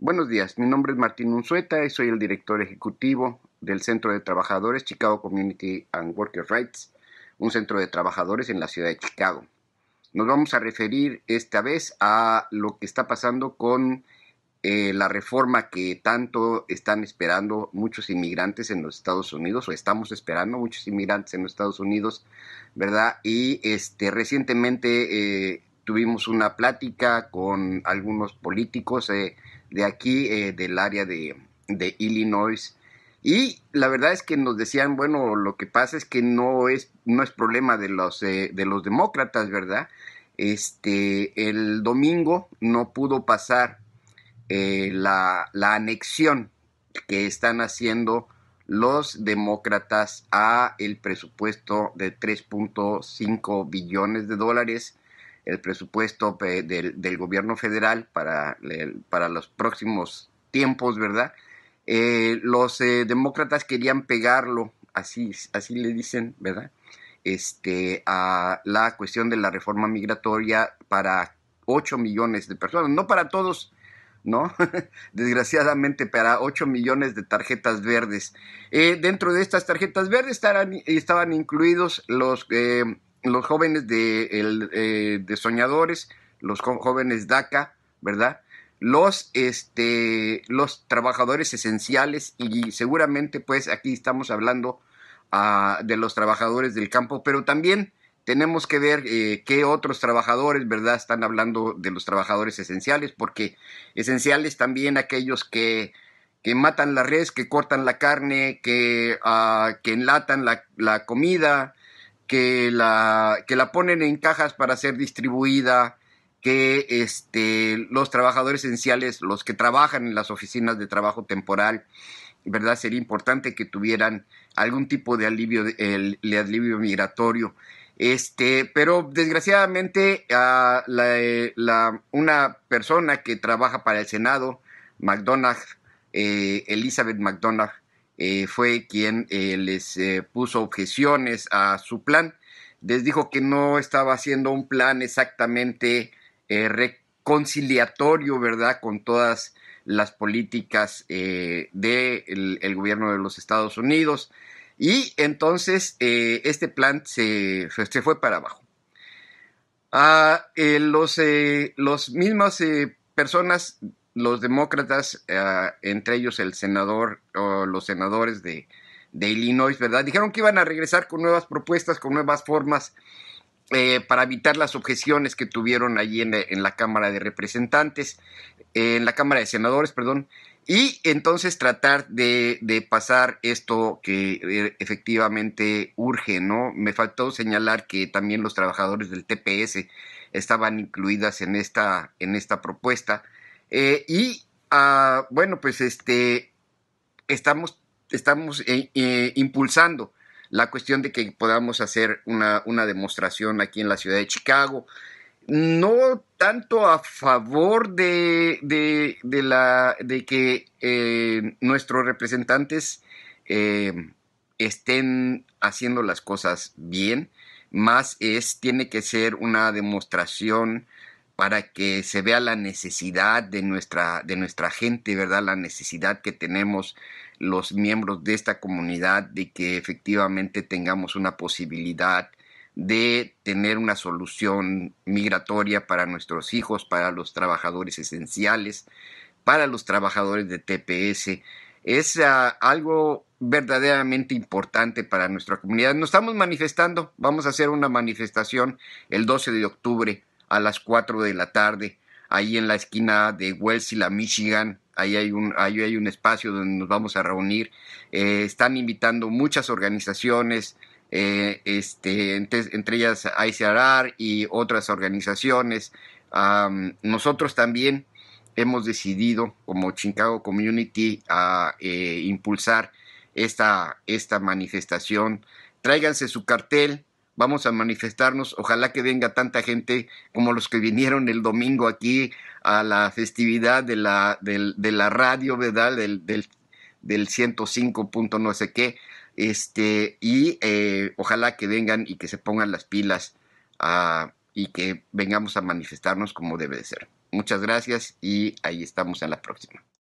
Buenos días, mi nombre es Martín Unzueta y soy el director ejecutivo del Centro de Trabajadores Chicago Community and Worker Rights, un centro de trabajadores en la ciudad de Chicago. Nos vamos a referir esta vez a lo que está pasando con eh, la reforma que tanto están esperando muchos inmigrantes en los Estados Unidos, o estamos esperando muchos inmigrantes en los Estados Unidos, ¿verdad? Y este, recientemente eh, tuvimos una plática con algunos políticos eh, de aquí, eh, del área de, Illinois. Y la verdad es que nos decían, bueno, lo que pasa es que no es, no es problema de los, eh, de los demócratas, ¿verdad? Este, el domingo no pudo pasar la, la anexión que están haciendo los demócratas a el presupuesto de 3.5 billones de dólares el presupuesto del, del gobierno federal para, para los próximos tiempos, ¿verdad? Eh, los eh, demócratas querían pegarlo, así, así le dicen, ¿verdad? Este, a la cuestión de la reforma migratoria para 8 millones de personas, no para todos, ¿no? Desgraciadamente para 8 millones de tarjetas verdes. Eh, dentro de estas tarjetas verdes estaban incluidos los, los jóvenes de, eh, Soñadores, los jóvenes DACA, ¿verdad? Los, este, los trabajadores esenciales y seguramente pues aquí estamos hablando ah, de los trabajadores del campo, pero también tenemos que ver eh, qué otros trabajadores, ¿verdad? Están hablando de los trabajadores esenciales, porque esenciales también aquellos que, que matan la res, que cortan la carne, que, ah, que enlatan la, la comida, que la, que la ponen en cajas para ser distribuida, que este, los trabajadores esenciales, los que trabajan en las oficinas de trabajo temporal, ¿verdad? Sería importante que tuvieran algún tipo de alivio, el, alivio migratorio. Este, pero desgraciadamente ah, eh, la, una persona que trabaja para el Senado, McDonagh, eh, Elizabeth McDonough, eh, fue quien eh, les eh, puso objeciones a su plan. Les dijo que no estaba haciendo un plan exactamente reconciliatorio, ¿verdad?, con todas las políticas del gobierno de los Estados Unidos. Y entonces este plan se, fue para abajo. a ah, los, los mismas personas los demócratas, ah, entre ellos el senador o los senadores de, de, Illinois, ¿verdad? Dijeron que iban a regresar con nuevas propuestas, con nuevas formas eh, para evitar las objeciones que tuvieron allí en, la Cámara de Representantes, en la Cámara de Senadores, perdón, y entonces tratar de, pasar esto que eh, efectivamente urge, ¿no? Me faltó señalar que también los trabajadores del TPS estaban incluidas en esta, en esta propuesta eh, y ah, bueno, pues este, estamos, estamos eh, eh, impulsando la cuestión de que podamos hacer una, demostración aquí en la ciudad de Chicago no tanto a favor de, de, la, de que nuestros representantes estén haciendo las cosas bien, más es, tiene que ser una demostración para que se vea la necesidad de nuestra, de nuestra gente, ¿verdad? La necesidad que tenemos los miembros de esta comunidad de que efectivamente tengamos una posibilidad de tener una solución migratoria para nuestros hijos, para los trabajadores esenciales, para los trabajadores de TPS. Es ah, algo verdaderamente importante para nuestra comunidad. Nos estamos manifestando, vamos a hacer una manifestación el 12 de octubre a las 4 de la tarde, ahí en la esquina de Wells la Michigan. Ahí hay, un, ahí hay un espacio donde nos vamos a reunir. Eh, están invitando muchas organizaciones, eh, este, entre, ellas ICRR y otras organizaciones. nosotros también hemos decidido, como Chicago Community, a eh, impulsar esta, esta manifestación. Tráiganse su cartel, vamos a manifestarnos. Ojalá que venga tanta gente como los que vinieron el domingo aquí a la festividad de la, de la radio, ¿verdad? Del, del, del 105. Punto no sé qué. Este, y eh, ojalá que vengan y que se pongan las pilas ah, y que vengamos a manifestarnos como debe de ser. Muchas gracias y ahí estamos en la próxima.